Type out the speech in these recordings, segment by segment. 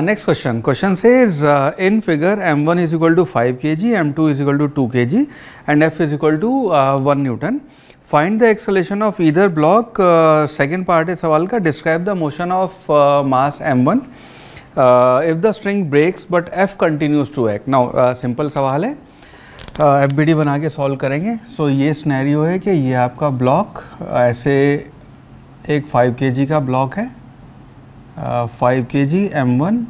next question. Question says uh, in figure M1 is equal to 5 kg, M2 is equal to 2 kg and F is equal to uh, 1 Newton. Find the acceleration of either block. Uh, second part is सवाल का describe the motion of mass M1. if the string breaks but F continues to act. Now simple सवाल है F B D बना के solve करेंगे सो so, ये scenario है कि ये आपका ब्लॉक ऐसे एक 5 kg का ब्लॉक है फाइव के जी एम वन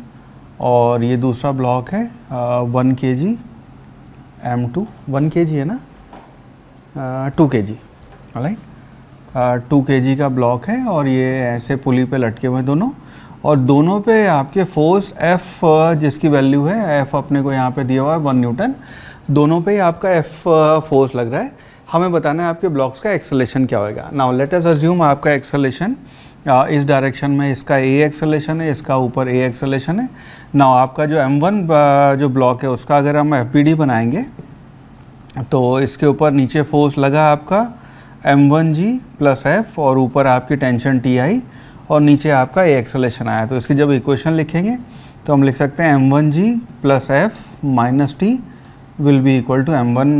और ये दूसरा ब्लॉक है वन के जी एम टू वन के जी है ना टू के जी राइट टू के जी का ब्लॉक है और ये ऐसे पुली पे लटके हुए हैं दोनों और दोनों पे आपके फोर्स एफ जिसकी वैल्यू है एफ अपने को यहाँ पे दिया हुआ है वन न्यूटन दोनों पे ही आपका एफ फोर्स लग रहा है हमें बताना है आपके ब्लॉक्स का एक्सलेशन क्या होएगा नाउ लेट अस अज्यूम आपका एक्सलेशन इस डायरेक्शन में इसका ए एक्सलेशन है इसका ऊपर ए एक्सलेशन है ना आपका जो एम वन जो ब्लॉक है उसका अगर हम एफ बनाएंगे तो इसके ऊपर नीचे फोर्स लगा आपका M one G plus F और ऊपर आपकी टेंशन टी आई और नीचे आपका ए एक्सलेशन आया तो इसकी जब इक्वेशन लिखेंगे तो हम लिख सकते हैं M one G plus F minus T will be equal to M one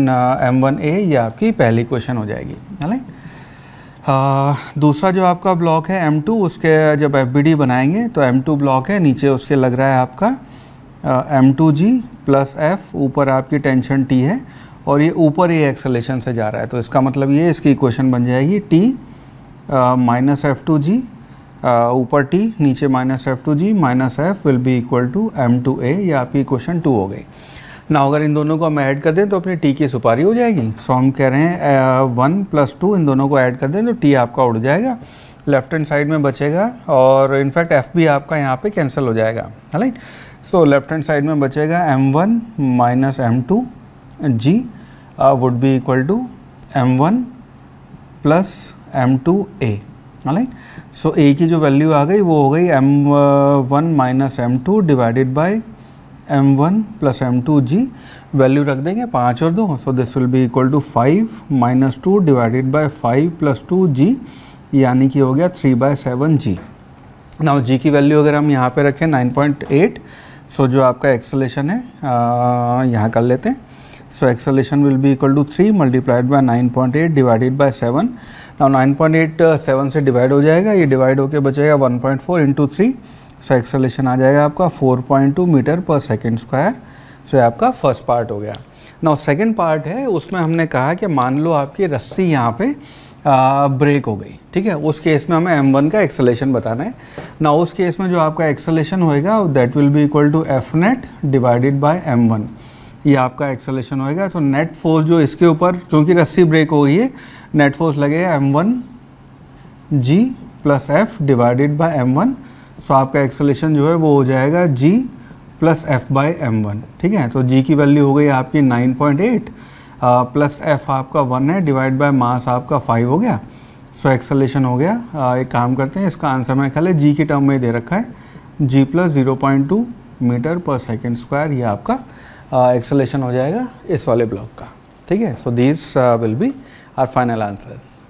M one A ये आपकी पहली क्वेश्चन हो जाएगी राइट आ, दूसरा जो आपका ब्लॉक है एम टू उसके जब एफ बी डी बनाएंगे तो एम टू ब्लॉक है नीचे उसके लग रहा है आपका M two G plus F ऊपर आपकी टेंशन टी है और ये ऊपर ये एक्सलेशन से जा रहा है तो इसका मतलब ये इसकी इक्वेशन बन जाएगी T minus F two G ऊपर टी नीचे minus F two G minus F will be equal to M two A आपकी इक्वेशन टू हो गई ना अगर इन दोनों को हम ऐड कर दें तो अपनी टी की सुपारी हो जाएगी सो हम कह रहे हैं वन प्लस टू इन दोनों को ऐड कर दें तो टी आपका उड़ जाएगा लेफ्ट हैंड साइड में बचेगा और इनफैक्ट एफ भी आपका यहाँ पे कैंसिल हो जाएगा right so left hand side में बचेगा M one minus M two G would be equal to M one plus M two A right so A की जो वैल्यू आ गई वो हो गई M one minus M two divided by M one plus M two G value रख देंगे पाँच और दो so this will be equal to five minus two divided by five plus two G यानी कि हो गया three by seven G now G की वैल्यू अगर हम यहाँ पे रखें नाइन पॉइंट एट सो जो आपका एक्सलेशन है यहाँ कर लेते हैं so acceleration will be equal to three multiplied by nine point eight divided by seven now nine point eight seven से डिवाइड हो जाएगा ये डिवाइड होकर बचेगा one point four into three so acceleration आ जाएगा आपका 4.2 मीटर पर सेकेंड स्क्वायर सो आपका फर्स्ट पार्ट हो गया ना सेकेंड पार्ट है उसमें हमने कहा कि मान लो आपकी रस्सी यहाँ पे आ, ब्रेक हो गई ठीक है उस केस में हमें m1 का एक्सलेशन बताना है ना उस केस में जो आपका एक्सलेशन होएगा that will be equal to F net divided by m1 ये आपका एक्सलेशन होएगा तो नेट फोर्स जो इसके ऊपर क्योंकि रस्सी ब्रेक हो गई है नेट फोर्स लगेगा m1 g plus F divided by m1 so आपका एक्सलेशन जो है वो हो जाएगा G plus F by M one ठीक है तो जी की वैल्यू हो गई आपकी 9.8 प्लस एफ आपका वन है डिवाइड बाय मास आपका फाइव हो गया सो so, एक्सलेशन हो गया आ, uh, एक काम करते हैं इसका आंसर मैंने खाली जी के टर्म में दे रखा है G plus zero point two meter पर सेकेंड स्क्वायर ये आपका एक्सलेशन uh, हो जाएगा इस वाले ब्लॉक का ठीक है so this will be our final answers